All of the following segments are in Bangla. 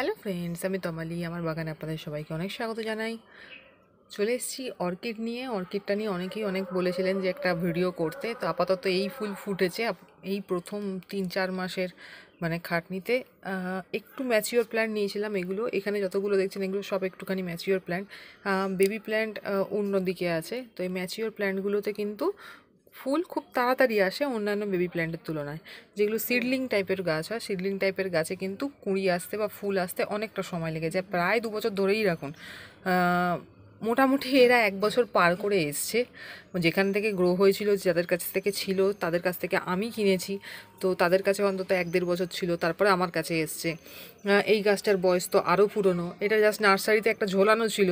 হ্যালো ফ্রেন্ডস আমি তমালি আমার বাগানে আপনাদের সবাইকে অনেক স্বাগত জানাই চলে এসেছি অর্কিড নিয়ে অর্কিডটা নিয়ে অনেকেই অনেক বলেছিলেন যে একটা ভিডিও করতে তো আপাতত এই ফুল ফুটেছে এই প্রথম তিন চার মাসের মানে খাটনিতে একটু ম্যাচিওর প্ল্যান্ট নিয়েছিলাম এগুলো এখানে যতগুলো দেখছেন এগুলো সব একটুখানি ম্যাচিওর প্ল্যান্ট বেবি প্ল্যান্ট অন্য দিকে আছে তো এই ম্যাচিওর প্ল্যান্টগুলোতে কিন্তু ফুল খুব তাড়াতাড়ি আসে অন্যান্য বেবি প্ল্যান্টের তুলনায় যেগুলো সিডলিং টাইপের গাছ হয় সিডলিং টাইপের গাছে কিন্তু কুঁড়ি আসতে বা ফুল আসতে অনেকটা সময় লেগে যায় প্রায় দু বছর ধরেই রাখুন মোটামুটি এরা এক বছর পার করে এসছে যেখান থেকে গ্রো হয়েছিল যাদের কাছ থেকে ছিল তাদের কাছ থেকে আমি কিনেছি তো তাদের কাছে অন্তত এক দেড় বছর ছিল তারপরে আমার কাছে এসছে এই গাছটার বয়স তো আরও পুরনো এটা জাস্ট নার্সারিতে একটা ঝোলানো ছিল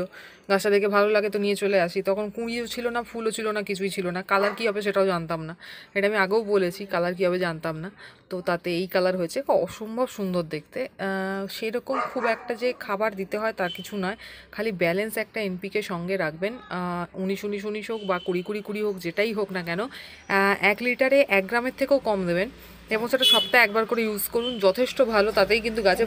গাছটা দেখে ভালো লাগে তো নিয়ে চলে আসি তখন কুঁড়িও ছিল না ফুলও ছিল না কিছুই ছিল না কালার কী হবে সেটাও জানতাম না এটা আমি আগেও বলেছি কালার কী হবে জানতাম না তো তাতে এই কালার হয়েছে অসম্ভব সুন্দর দেখতে সেরকম খুব একটা যে খাবার দিতে হয় তা কিছু নয় খালি ব্যালেন্স একটা এনপিকে সঙ্গে রাখবেন উনিশ উনিশ উনিশ হোক বা কুড়ি কুড়ি কুড়ি হোক যেটাই হোক না কেন এক লিটারে এক গ্রামের থেকেও কম দেবেন এবং সেটা সপ্তাহে একবার করে ইউজ করুন যথেষ্ট ভালো তাতেই কিন্তু গাছে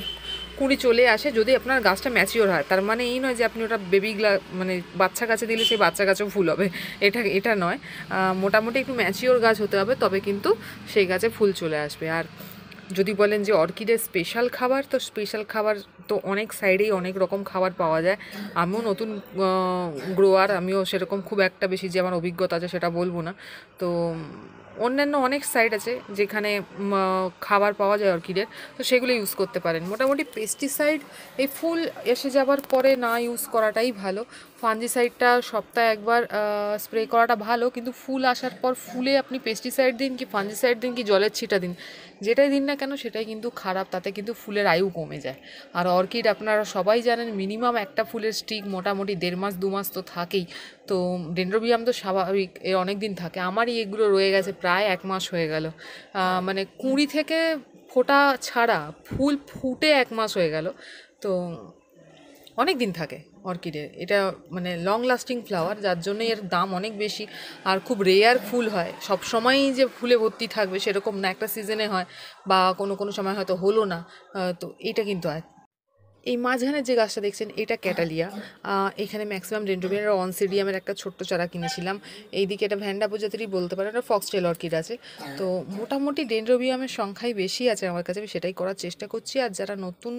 কুড়ি চলে আসে যদি আপনার গাছটা ম্যাচিওর হয় তার মানে এই নয় যে আপনি ওটা বেবি মানে বাচ্চা গাছে দিলে সেই বাচ্চা গাছেও ফুল হবে এটা এটা নয় মোটামুটি একটু ম্যাচিওর গাছ হতে হবে তবে কিন্তু সেই গাছে ফুল চলে আসবে আর যদি বলেন যে অর্কিডের স্পেশাল খাবার তো স্পেশাল খাবার তো অনেক সাইডেই অনেক রকম খাবার পাওয়া যায় আমিও নতুন গ্রোয়ার আমিও সেরকম খুব একটা বেশি যে আমার অভিজ্ঞতা আছে সেটা বলবো না তো অন্যান্য অনেক সাইট আছে যেখানে খাবার পাওয়া যায় অর্কিডের তো সেগুলো ইউজ করতে পারেন মোটামুটি পেস্টিসাইড এই ফুল এসে যাবার পরে না ইউজ করাটাই ভালো ফাঞ্জিসাইডটা সপ্তাহে একবার স্প্রে করাটা ভালো কিন্তু ফুল আসার পর ফুলে আপনি পেস্টিসাইড দিন কি ফাঞ্জিসাইড দিন কি জলের ছিটা দিন যেটাই দিন না কেন সেটাই কিন্তু খারাপ তাতে কিন্তু ফুলের আয়ু কমে যায় আর অর্কিড আপনারা সবাই জানেন মিনিমাম একটা ফুলের স্টিক মোটামুটি দেড় মাস দু মাস তো থাকেই তো ডেন্ড্রোবিয়াম তো স্বাভাবিক এর অনেক দিন থাকে আমারই এগুলো রয়ে গেছে প্রায় এক মাস হয়ে গেল মানে কুঁড়ি থেকে ফোটা ছাড়া ফুল ফুটে এক মাস হয়ে গেল তো অনেক দিন থাকে অর্কিডের এটা মানে লং লাস্টিং ফ্লাওয়ার যার জন্য এর দাম অনেক বেশি আর খুব রেয়ার ফুল হয় সব সময়ই যে ফুলে ভর্তি থাকবে সেরকম না একটা সিজনে হয় বা কোনো কোনো সময় হয়তো হলো না তো এটা কিন্তু এই মাঝখানে যে গাছটা দেখছেন এটা ক্যাটালিয়া এখানে ম্যাক্সিমাম ডেন্ড্রোবিয়ার অনসিডিয়ামের একটা ছোট্ট চারা কিনেছিলাম এইদিকে এটা ভ্যান্ডা প্রজাতিরই বলতে পারে এটা ফক্সটেল অর্কিড আছে তো মোটামুটি ডেন্ড্রোবিয়ামের সংখ্যাই বেশি আছে আমার কাছে আমি সেটাই করার চেষ্টা করছি আর যারা নতুন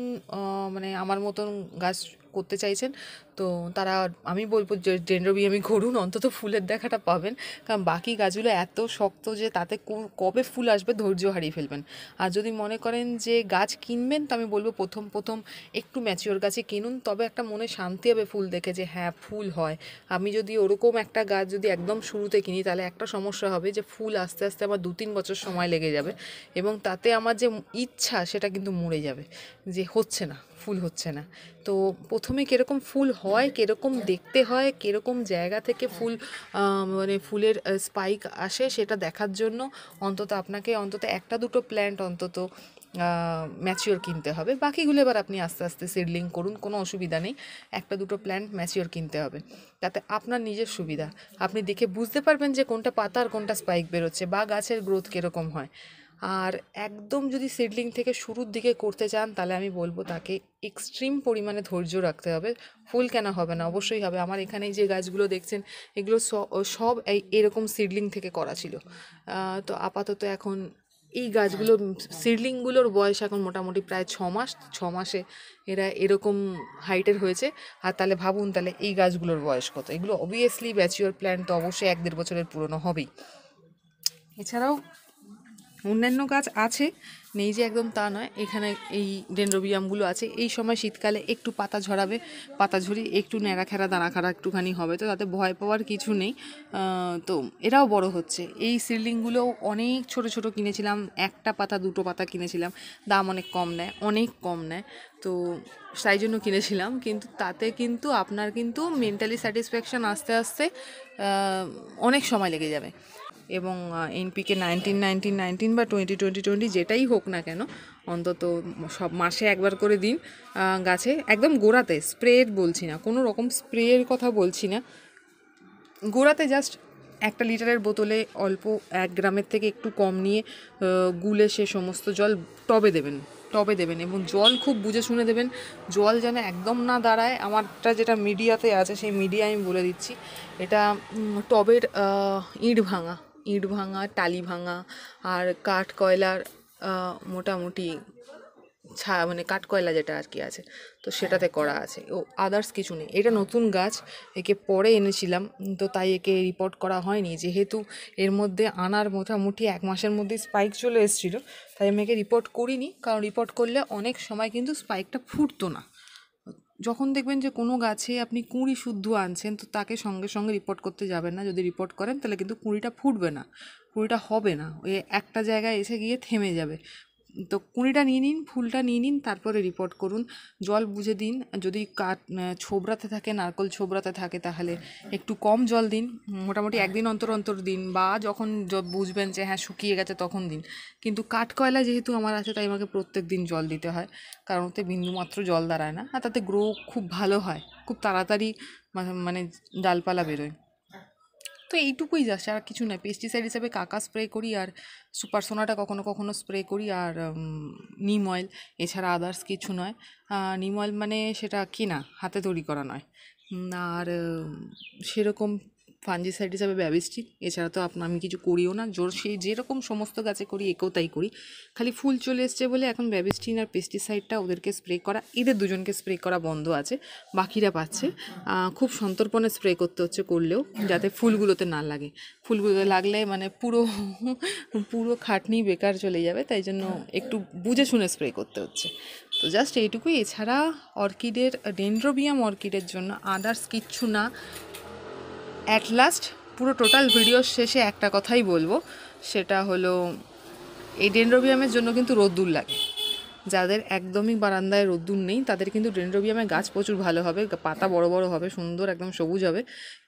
মানে আমার মতন গাছ করতে চাইছেন তো তারা আমি বলবো যে ডেন্ড্রোবি আমি ঘুরুন অন্তত ফুলের দেখাটা পাবেন কারণ বাকি গাছগুলো এত শক্ত যে তাতে কবে ফুল আসবে ধৈর্য হারিয়ে ফেলবেন আর যদি মনে করেন যে গাছ কিনবেন তো আমি বলবো প্রথম প্রথম একটু ম্যাচিওর গাছে কিনুন তবে একটা মনে শান্তি হবে ফুল দেখে যে হ্যাঁ ফুল হয় আমি যদি ওরকম একটা গাছ যদি একদম শুরুতে কিনি তাহলে একটা সমস্যা হবে যে ফুল আস্তে আস্তে আমার দু তিন বছর সময় লেগে যাবে এবং তাতে আমার যে ইচ্ছা সেটা কিন্তু মরে যাবে যে হচ্ছে না ফুল হচ্ছে না তো প্রথমে কীরকম ফুল হয় হয় কীরকম দেখতে হয় কীরকম জায়গা থেকে ফুল মানে ফুলের স্পাইক আসে সেটা দেখার জন্য অন্তত আপনাকে অন্তত একটা দুটো প্ল্যান্ট অন্তত ম্যাচিওর কিনতে হবে বাকিগুলো এবার আপনি আস্তে আস্তে সিডলিং করুন কোনো অসুবিধা নেই একটা দুটো প্ল্যান্ট ম্যাচিওর কিনতে হবে তাতে আপনার নিজের সুবিধা আপনি দেখে বুঝতে পারবেন যে কোনটা পাতা আর কোনটা স্পাইক বেরোচ্ছে বা গাছের গ্রোথ কীরকম হয় আর একদম যদি সিডলিং থেকে শুরুর দিকে করতে চান তাহলে আমি বলবো তাকে এক্সট্রিম পরিমাণে ধৈর্য রাখতে হবে ফুল কেন হবে না অবশ্যই হবে আমার এখানে যে গাছগুলো দেখছেন এগুলো সব এই এরকম সিডলিং থেকে করা ছিল তো আপাতত এখন এই গাছগুলো সিডলিংগুলোর বয়স এখন মোটামুটি প্রায় ছ মাস ছ মাসে এরা এরকম হাইটের হয়েছে আর তাহলে ভাবুন তাহলে এই গাছগুলোর বয়স কত এগুলো অবভিয়াসলি ব্যাচিওর প্ল্যান্ট তো অবশ্যই এক দেড় বছরের পুরনো হবেই এছাড়াও অন্যান্য গাছ আছে নেই যে একদম তা নয় এখানে এই ডেন্ড্রোবিয়ামগুলো আছে এই সময় শীতকালে একটু পাতা ঝরাবে পাতা ঝরি একটু ন্যাড়া খেরা দাঁড়া খাড়া একটুখানি হবে তো তাতে ভয় পাওয়ার কিছু নেই তো এরাও বড় হচ্ছে এই সিডলিংগুলোও অনেক ছোট ছোট কিনেছিলাম একটা পাতা দুটো পাতা কিনেছিলাম দাম অনেক কম নেয় অনেক কম নেয় তো তাই জন্য কিনেছিলাম কিন্তু তাতে কিন্তু আপনার কিন্তু মেন্টালি স্যাটিসফ্যাকশান আস্তে আস্তে অনেক সময় লেগে যাবে এবং এনপিকে নাইনটিন নাইনটিন নাইনটিন বা টোয়েন্টি টোয়েন্টি টোয়েন্টি যেটাই হোক না কেন অন্তত সব মাসে একবার করে দিন গাছে একদম গোড়াতে স্প্রের বলছি না কোনো রকম স্প্রের কথা বলছি না গোড়াতে জাস্ট একটা লিটারের বোতলে অল্প এক গ্রামের থেকে একটু কম নিয়ে গুলে সে সমস্ত জল টবে দেবেন টবে দেবেন এবং জল খুব বুঝে শুনে দেবেন জল যেন একদম না দাঁড়ায় আমারটা যেটা মিডিয়াতে আছে সেই মিডিয়া আমি বলে দিচ্ছি এটা টবের ইট ভাঙা ইট ভাঙা টালি ভাঙা আর কাঠ কয়লার মোটামুটি ছা মানে কাঠ কয়লা যেটা আর কি আছে তো সেটাতে করা আছে ও আদার্স কিছু নেই এটা নতুন গাছ একে পরে এনেছিলাম তো তাই একে রিপোর্ট করা হয়নি যেহেতু এর মধ্যে আনার মোটামুটি এক মাসের মধ্যে স্পাইক চলে এসেছিলো তাই আমি একে রিপোর্ট করিনি কারণ রিপোর্ট করলে অনেক সময় কিন্তু স্পাইকটা ফুটতো না যখন দেখবেন যে কোনো গাছে আপনি কুঁড়ি শুদ্ধ আনছেন তো তাকে সঙ্গে সঙ্গে রিপোর্ট করতে যাবেন না যদি রিপোর্ট করেন তাহলে কিন্তু কুঁড়িটা ফুটবে না কুঁড়িটা হবে না ওই একটা জায়গায় এসে গিয়ে থেমে যাবে তো কুঁড়িটা নিয়ে নিন ফুলটা নিয়ে নিন তারপরে রিপোর্ট করুন জল বুঝে দিন যদি কাট ছোবরাতে থাকে নারকল ছোবড়াতে থাকে তাহলে একটু কম জল দিন মোটামুটি একদিন অন্তর অন্তর দিন বা যখন বুঝবেন যে হ্যাঁ শুকিয়ে গেছে তখন দিন কিন্তু কাঠ কয়লা যেহেতু আমার আছে তাই আমাকে প্রত্যেক দিন জল দিতে হয় কারণ ওতে বিন্দুমাত্র জল দাঁড়ায় না আর তাতে গ্রো খুব ভালো হয় খুব তাড়াতাড়ি মানে ডালপালা বেরোয় তো এইটুকুই যাচ্ছে আর কিছু না পেস্টিসাইড হিসাবে কাকা স্প্রে করি আর সুপারসোনাটা কখনো কখনো স্প্রে করি আর নিম অয়েল এছাড়া আদার্স কিছু নয় নিম অয়েল মানে সেটা কেনা হাতে তৈরি করা নয় আর সেরকম ফাঞ্জিসাইড হিসাবে ব্যবস্থিক এছাড়া তো আপনার আমি কিছু করিও না জোর সেই যেরকম সমস্ত গাছে করি একেও তাই করি খালি ফুল চলে এসছে বলে এখন ব্যবস্থিন আর পেস্টিসাইডটা ওদেরকে স্প্রে করা এদের দুজনকে স্প্রে করা বন্ধ আছে বাকিরা পাচ্ছে খুব সন্তর্পণে স্প্রে করতে হচ্ছে করলেও যাতে ফুলগুলোতে না লাগে ফুলগুলোতে লাগলে মানে পুরো পুরো খাটনি বেকার চলে যাবে তাই জন্য একটু বুঝে শুনে স্প্রে করতে হচ্ছে তো জাস্ট এইটুকুই এছাড়া অর্কিডের ডেন্ড্রোবিয়াম অর্কিডের জন্য আদার্স কিচ্ছু না অ্যাট লাস্ট পুরো টোটাল ভিডিওর শেষে একটা কথাই বলবো সেটা হলো এই ডেনড্রোবিয়ামের জন্য কিন্তু রোদ্দুর লাগে যাদের একদমই বারান্দায় রোদ্দুর নেই তাদের কিন্তু ডেনড্রোবিয়ামের গাছ প্রচুর ভালো হবে পাতা বড় বড় হবে সুন্দর একদম সবুজ হবে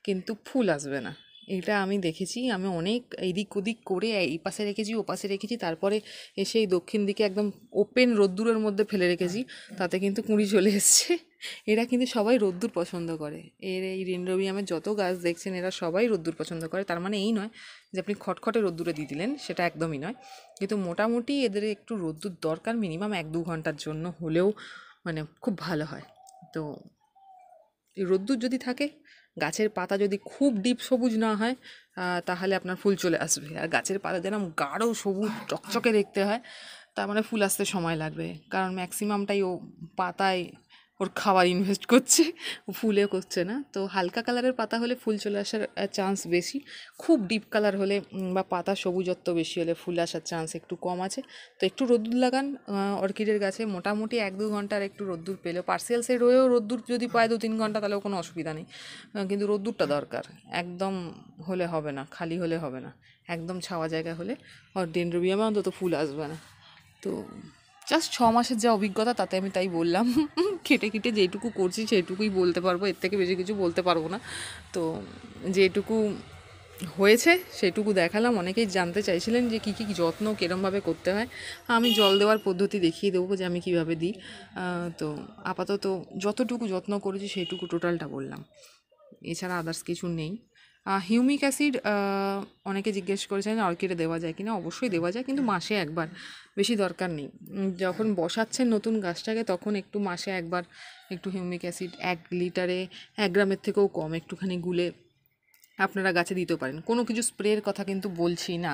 কিন্তু ফুল আসবে না এটা আমি দেখেছি আমি অনেক এদিক ওদিক করে এই পাশে রেখেছি ও পাশে রেখেছি তারপরে এসে এই দক্ষিণ দিকে একদম ওপেন রোদ্দুরের মধ্যে ফেলে রেখেছি তাতে কিন্তু কুঁড়ি চলে এসছে এরা কিন্তু সবাই রোদ্দুর পছন্দ করে এর এই রেনরোবিয়ামের যত গাছ দেখছেন এরা সবাই রোদ্দুর পছন্দ করে তার মানে এই নয় যে আপনি খটখটে রোদ্দুরে দিয়ে দিলেন সেটা একদমই নয় কিন্তু মোটামুটি এদের একটু রোদ্দুর দরকার মিনিমাম এক দু ঘন্টার জন্য হলেও মানে খুব ভালো হয় তো রোদ্দুর যদি থাকে গাছের পাতা যদি খুব ডিপ সবুজ না হয় তাহলে আপনার ফুল চলে আসবে আর গাছের পাতা যেরকম গাঢ় সবুজ চকচকে দেখতে হয় তার মানে ফুল আসতে সময় লাগবে কারণ ম্যাক্সিমামটাই ও পাতায় ওর খাবার ইনভেস্ট করছে ফুলে করছে না তো হালকা কালারের পাতা হলে ফুল চলে আসার চান্স বেশি খুব ডিপ কালার হলে বা পাতা সবুজত্ব বেশি হলে ফুল আসার চান্স একটু কম আছে তো একটু রোদ্দুর লাগান অর্কিডের গাছে মোটামুটি এক দু ঘন্টার একটু রোদ্দুর পেলেও পার্সেল সে রয়েও রোদ্দুর যদি পায় দু তিন ঘন্টা তাহলেও কোনো অসুবিধা নেই কিন্তু রোদ্দুরটা দরকার একদম হলে হবে না খালি হলে হবে না একদম ছাওয়া জায়গা হলে ওর ডেনড্রোবিয়ামে অন্তত ফুল আসবে না তো জাস্ট ছ মাসের যা অভিজ্ঞতা তাতে আমি তাই বললাম খেটে খেটে যেটুকু করছি সেটুকুই বলতে পারবো এর থেকে বেশি কিছু বলতে পারবো না তো যেটুকু হয়েছে সেটুকু দেখালাম অনেকেই জানতে চাইছিলেন যে কী কী যত্ন কীরমভাবে করতে হয় আমি জল দেওয়ার পদ্ধতি দেখিয়ে দেবো যে আমি কিভাবে দিই তো আপাতত যতটুকু যত্ন করেছি সেটুকু টোটালটা বললাম এছাড়া আদার্স কিছু নেই হিউমিক অ্যাসিড অনেকে জিজ্ঞেস করেছেন অর্কিডে দেওয়া যায় কিনা অবশ্যই দেওয়া যায় কিন্তু মাসে একবার বেশি দরকার নেই যখন বসাচ্ছেন নতুন গাছটাকে তখন একটু মাসে একবার একটু হিউমিক অ্যাসিড এক লিটারে এক গ্রামের থেকেও কম একটুখানি গুলে আপনারা গাছে দিতে পারেন কোনো কিছু স্প্রের কথা কিন্তু বলছি না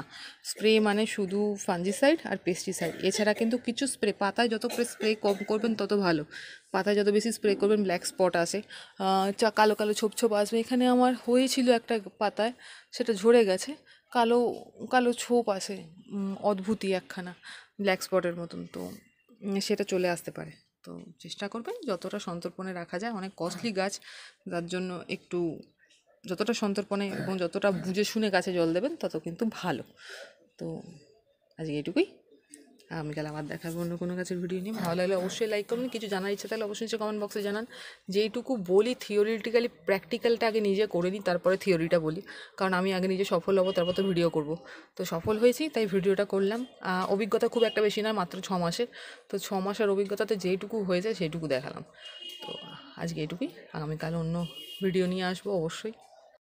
স্প্রে মানে শুধু ফাঞ্জিসাইড আর পেস্টিসাইড এছাড়া কিন্তু কিছু স্প্রে পাতায় যত স্প্রে কম করবেন তত ভালো পাতায় যত বেশি স্প্রে করবেন ব্ল্যাক স্পট আসে চা কালো কালো ছোপ ছোপ আসবে এখানে আমার হয়েছিল একটা পাতায় সেটা ঝরে গেছে কালো কালো ছোপ আসে অদ্ভুতই একখানা ব্ল্যাক স্পটের মতন তো সেটা চলে আসতে পারে তো চেষ্টা করবেন যতটা সন্তর্পণে রাখা যায় অনেক কস্টলি গাছ যার জন্য একটু যতটা সন্তর্পণে এবং যতটা বুঝে শুনে গাছে জল দেবেন তত কিন্তু ভালো তো আজকে এটুকুই আগামীকাল আবার দেখাবো অন্য কোনো গাছের ভিডিও নিয়ে ভালো লাগলে অবশ্যই লাইক করবেন কিছু জানার ইচ্ছা তাহলে অবশ্যই নিচে কমেন্ট বক্সে জানান যেইটুকু বলি থিওরিটিক্যালি প্র্যাকটিক্যালটা আগে নিজে করে নিই তারপরে থিওরিটা বলি কারণ আমি আগে নিজে সফল হবো তারপর তো ভিডিও করব তো সফল হয়েছি তাই ভিডিওটা করলাম অভিজ্ঞতা খুব একটা বেশি না মাত্র ছ মাসের তো ছ মাসের অভিজ্ঞতাতে যেইটুকু হয়েছে সেইটুকু দেখালাম তো আজকে এটুকুই আগামীকাল অন্য ভিডিও নিয়ে আসবো অবশ্যই